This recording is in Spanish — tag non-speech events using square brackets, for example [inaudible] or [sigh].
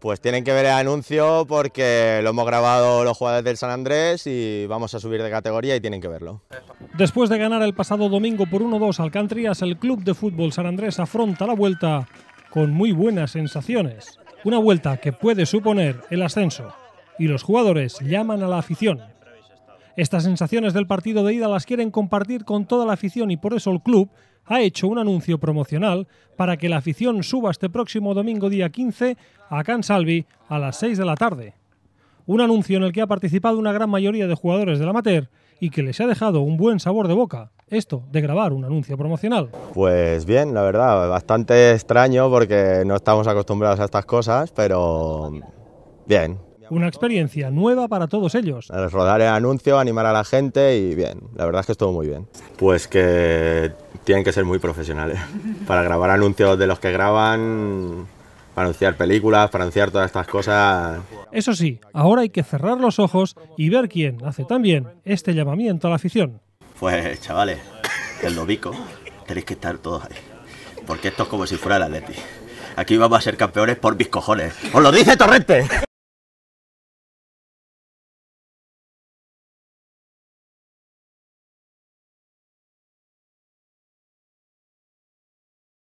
Pues tienen que ver el anuncio porque lo hemos grabado los jugadores del San Andrés y vamos a subir de categoría y tienen que verlo. Después de ganar el pasado domingo por 1-2 al el Club de Fútbol San Andrés afronta la vuelta con muy buenas sensaciones. Una vuelta que puede suponer el ascenso y los jugadores llaman a la afición. Estas sensaciones del partido de ida las quieren compartir con toda la afición y por eso el club ha hecho un anuncio promocional para que la afición suba este próximo domingo día 15 a Can Salvi a las 6 de la tarde. Un anuncio en el que ha participado una gran mayoría de jugadores del amateur y que les ha dejado un buen sabor de boca. Esto de grabar un anuncio promocional. Pues bien, la verdad, bastante extraño porque no estamos acostumbrados a estas cosas, pero bien, una experiencia nueva para todos ellos. Rodar el anuncio, animar a la gente y bien, la verdad es que estuvo muy bien. Pues que tienen que ser muy profesionales. [laughs] Para grabar anuncios de los que graban, para anunciar películas, para anunciar todas estas cosas. Eso sí, ahora hay que cerrar los ojos y ver quién hace también este llamamiento a la afición. Pues chavales, el novico, tenéis que estar todos ahí. Porque esto es como si fuera el Atleti. Aquí vamos a ser campeones por mis cojones. ¡Os lo dice Torrente!